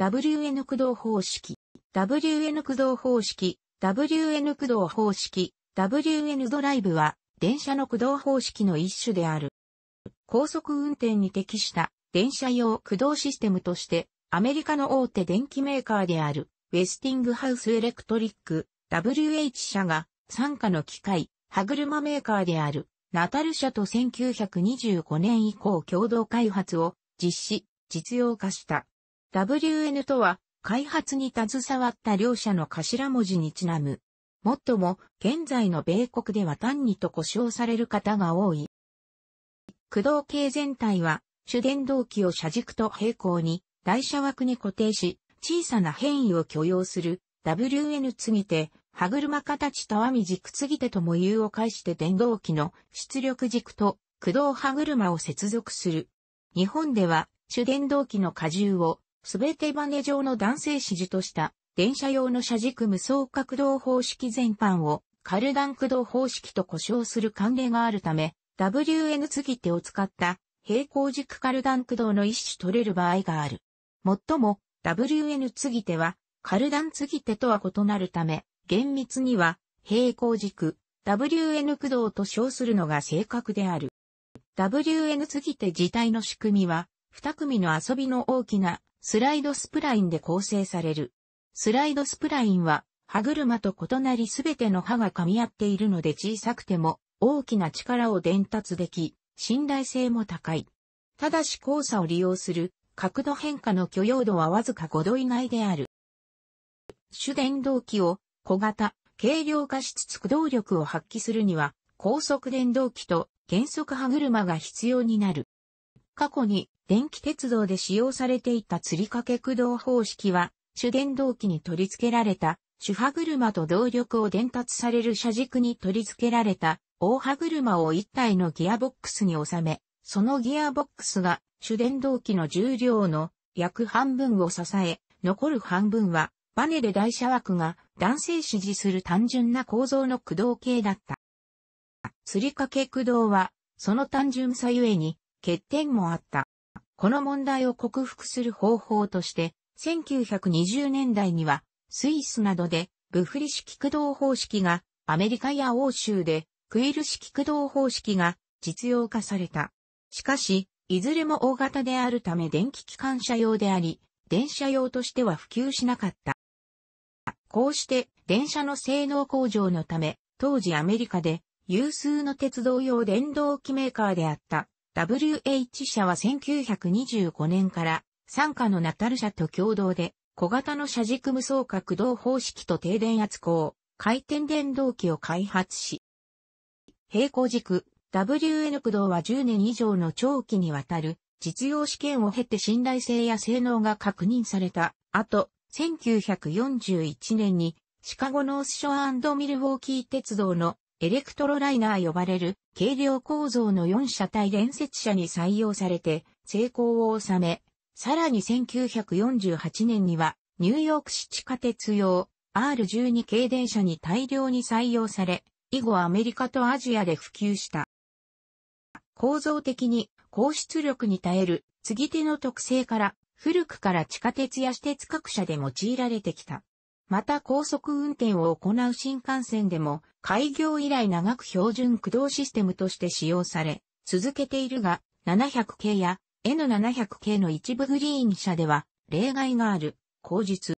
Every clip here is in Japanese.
WN 駆動方式、WN 駆動方式、WN 駆動方式、WN ドライブは電車の駆動方式の一種である。高速運転に適した電車用駆動システムとしてアメリカの大手電機メーカーであるウェスティングハウスエレクトリック WH 社が参加の機械歯車メーカーであるナタル社と1925年以降共同開発を実施、実用化した。WN とは、開発に携わった両社の頭文字にちなむ。もっとも、現在の米国では単にと呼称される方が多い。駆動系全体は、主電動機を車軸と平行に、台車枠に固定し、小さな変異を許容する、WN 継ぎ手、歯車形たわみ軸継ぎ手とも言うを介して電動機の出力軸と駆動歯車を接続する。日本では、主電動機の荷重をすべてバネ状の弾性指示とした電車用の車軸無双角動方式全般をカルダン駆動方式と呼称する慣例があるため、WN 継ぎ手を使った平行軸カルダン駆動の一種取れる場合がある。もっとも WN 継ぎ手はカルダン継ぎ手とは異なるため、厳密には平行軸 WN 駆動と称するのが正確である。WN 継ぎ手自体の仕組みは、二組の遊びの大きなスライドスプラインで構成される。スライドスプラインは、歯車と異なりすべての歯が噛み合っているので小さくても大きな力を伝達でき、信頼性も高い。ただし交差を利用する角度変化の許容度はわずか5度以内である。主電動機を小型、軽量化しつつ駆動力を発揮するには、高速電動機と減速歯車が必要になる。過去に電気鉄道で使用されていた釣り掛け駆動方式は、主電動機に取り付けられた、主歯車と動力を伝達される車軸に取り付けられた、大歯車を1体のギアボックスに収め、そのギアボックスが主電動機の重量の約半分を支え、残る半分はバネで台車枠が男性支持する単純な構造の駆動系だった。釣り掛け駆動は、その単純さゆえに、欠点もあった。この問題を克服する方法として、1920年代には、スイスなどで、ブフリ式駆動方式が、アメリカや欧州で、クイル式駆動方式が、実用化された。しかし、いずれも大型であるため電気機関車用であり、電車用としては普及しなかった。こうして、電車の性能向上のため、当時アメリカで、有数の鉄道用電動機メーカーであった、WH 社は1925年から傘下のナタル社と共同で小型の車軸無双角動方式と低電圧光、回転電動機を開発し、平行軸 WN 駆動は10年以上の長期にわたる実用試験を経て信頼性や性能が確認された後、1941年にシカゴノースショアミルウォーキー鉄道のエレクトロライナー呼ばれる軽量構造の4車体連接車に採用されて成功を収め、さらに1948年にはニューヨーク市地下鉄用 R12 系電車に大量に採用され、以後アメリカとアジアで普及した。構造的に高出力に耐える継ぎ手の特性から古くから地下鉄や私鉄各社で用いられてきた。また高速運転を行う新幹線でも、開業以来長く標準駆動システムとして使用され、続けているが、700系や N700 系の一部グリーン車では、例外がある、口実。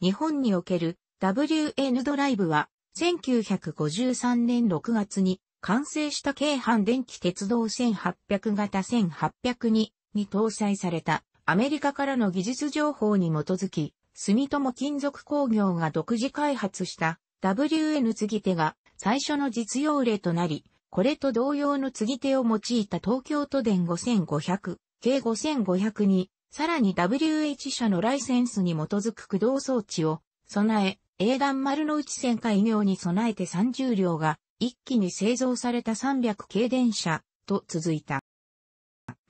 日本における WN ドライブは、1953年6月に完成した京阪電気鉄道1800型1802に搭載されたアメリカからの技術情報に基づき住友金属工業が独自開発した WN 継ぎ手が最初の実用例となり、これと同様の継ぎ手を用いた東京都電5500、計5500に、さらに WH 社のライセンスに基づく駆動装置を備え、英断丸の内線開業に備えて30両が一気に製造された300系電車と続いた。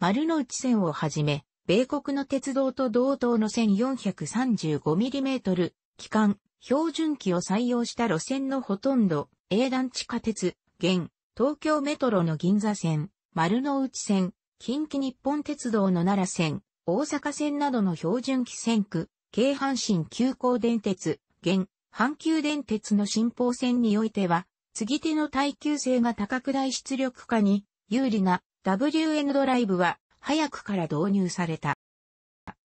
丸の内線をはじめ、米国の鉄道と同等の 1435mm 機関、標準機を採用した路線のほとんど、英断地下鉄、現、東京メトロの銀座線、丸の内線、近畿日本鉄道の奈良線、大阪線などの標準機線区、京阪神急行電鉄、現、阪急電鉄の新方線においては、継手の耐久性が高く大出力化に有利な WN ドライブは早くから導入された。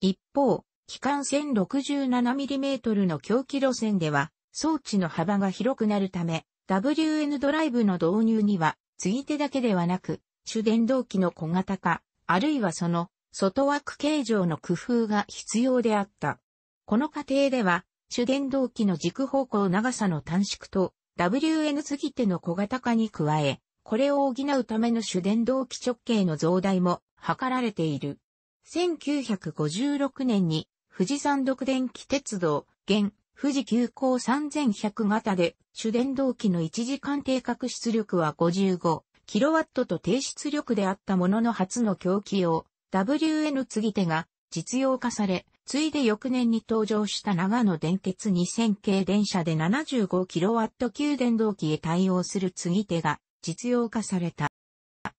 一方、機関 1067mm の狂気路線では、装置の幅が広くなるため、WN ドライブの導入には、継ぎ手だけではなく、主電動機の小型化、あるいはその、外枠形状の工夫が必要であった。この過程では、主電動機の軸方向長さの短縮と、WN 継ぎ手の小型化に加え、これを補うための主電動機直径の増大も図られている。1956年に富士山独電気鉄道、現、富士急行3100型で主電動機の1時間定格出力は 55kW と低出力であったものの初の供給用 WN 継ぎ手が実用化され、ついで翌年に登場した長野電鉄2000系電車で 75kW 級電動機へ対応する継ぎ手が実用化された。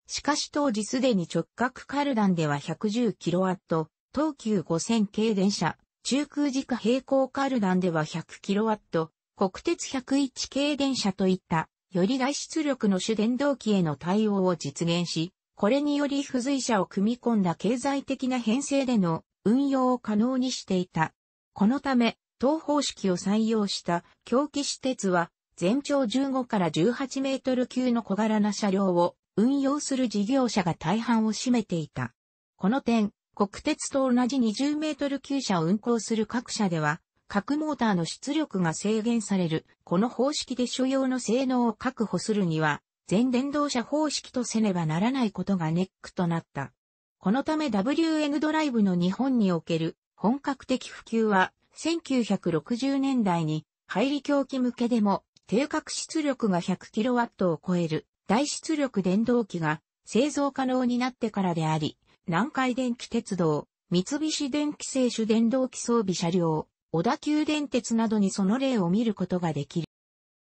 しかし当時すでに直角カルダンでは 110kW、東急5000系電車、中空軸平行カルダンでは 100kW、国鉄101系電車といった、より大出力の主電動機への対応を実現し、これにより付随車を組み込んだ経済的な編成での運用を可能にしていた。このため、東方式を採用した狂気私鉄は、全長15から18メートル級の小柄な車両を運用する事業者が大半を占めていた。この点、国鉄と同じ20メートル級車を運行する各社では、各モーターの出力が制限される、この方式で所要の性能を確保するには、全電動車方式とせねばならないことがネックとなった。このため WN ドライブの日本における本格的普及は、1960年代に、配理狂気向けでも、定格出力が 100kW を超える大出力電動機が製造可能になってからであり、南海電気鉄道、三菱電機製種電動機装備車両、小田急電鉄などにその例を見ることができ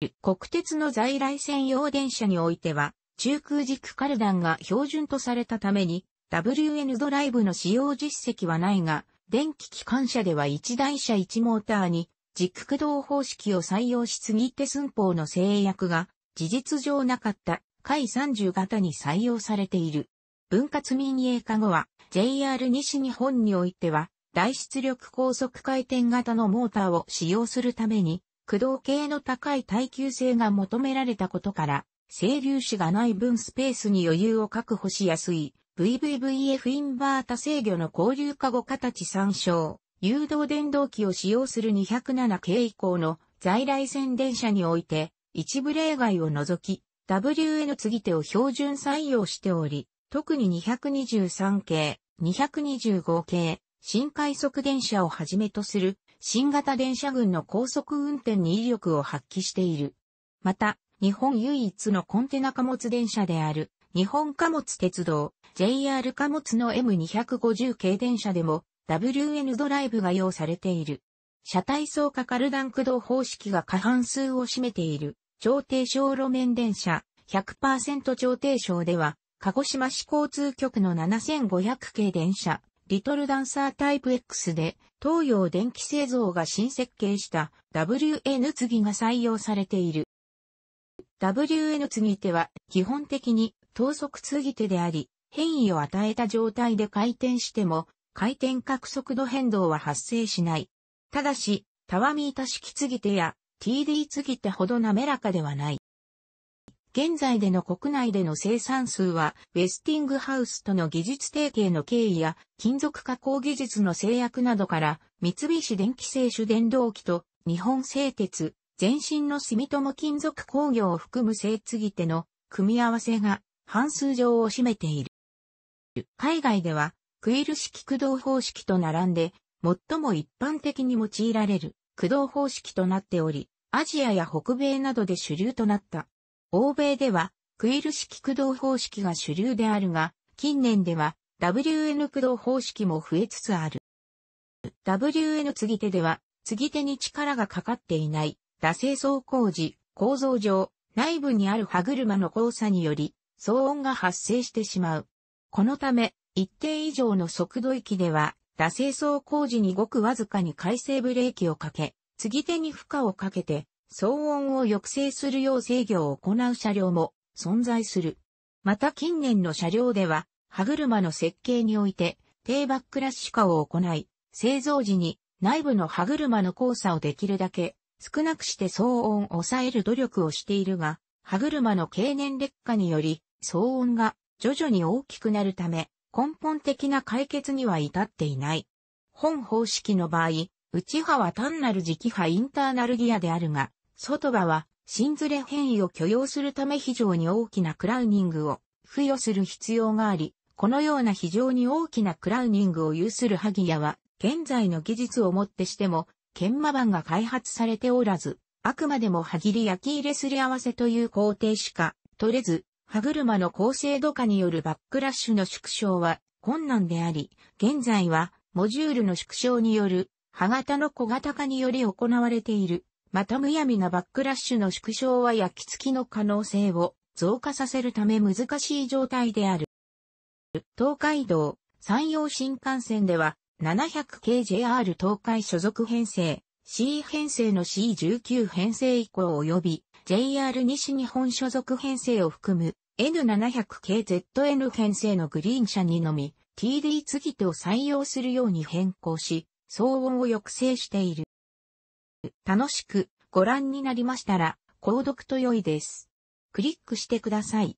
る。国鉄の在来線用電車においては、中空軸カルダンが標準とされたために、WN ドライブの使用実績はないが、電気機関車では1台車1モーターに、軸駆動方式を採用しすぎて寸法の制約が事実上なかった海30型に採用されている。分割民営化後は JR 西日本においては大出力高速回転型のモーターを使用するために駆動系の高い耐久性が求められたことから整粒子がない分スペースに余裕を確保しやすい VVVF インバータ制御の交流化後形参照誘導電動機を使用する207系以降の在来線電車において一部例外を除き、WN 継手を標準採用しており、特に223系、225系、新快速電車をはじめとする新型電車群の高速運転に威力を発揮している。また、日本唯一のコンテナ貨物電車である日本貨物鉄道 JR 貨物の M250 系電車でも WN ドライブが用されている。車体層かカルダン駆動方式が過半数を占めている朝廷小路面電車、100%朝廷省では、鹿児島市交通局の7500系電車、リトルダンサータイプ X で、東洋電気製造が新設計した WN 継が採用されている。WN 継手は基本的に等速継手であり、変異を与えた状態で回転しても、回転角速度変動は発生しない。ただし、タワミータ式継手や TD 過ぎてほど滑らかではない。現在での国内での生産数は、ウェスティングハウスとの技術提携の経緯や、金属加工技術の制約などから、三菱電機製手電動機と、日本製鉄、全身の住友金属工業を含む製継ぎの組み合わせが半数上を占めている。海外では、クイル式駆動方式と並んで、最も一般的に用いられる。駆動方式となっており、アジアや北米などで主流となった。欧米では、クイル式駆動方式が主流であるが、近年では、WN 駆動方式も増えつつある。WN 継ぎ手では、継ぎ手に力がかかっていない、惰性走行時、構造上、内部にある歯車の交差により、騒音が発生してしまう。このため、一定以上の速度域では、打製掃工事にごくわずかに回生ブレーキをかけ、継ぎ手に負荷をかけて、騒音を抑制するよう制御を行う車両も存在する。また近年の車両では、歯車の設計において、低バックラッシュ化を行い、製造時に内部の歯車の交差をできるだけ少なくして騒音を抑える努力をしているが、歯車の経年劣化により騒音が徐々に大きくなるため、根本的な解決には至っていない。本方式の場合、内派は単なる磁気派インターナルギアであるが、外場は、新ズレ変異を許容するため非常に大きなクラウニングを付与する必要があり、このような非常に大きなクラウニングを有するハギアは、現在の技術をもってしても、研磨板が開発されておらず、あくまでも歯切り焼き入れすり合わせという工程しか取れず、歯車の高精度化によるバックラッシュの縮小は困難であり、現在はモジュールの縮小による歯型の小型化により行われている。またむやみなバックラッシュの縮小は焼き付きの可能性を増加させるため難しい状態である。東海道、山陽新幹線では、700系 JR 東海所属編成、C 編成の C19 編成以降及び JR 西日本所属編成を含む N700 k ZN 編成のグリーン車にのみ TD 継手を採用するように変更し、騒音を抑制している。楽しくご覧になりましたら、購読と良いです。クリックしてください。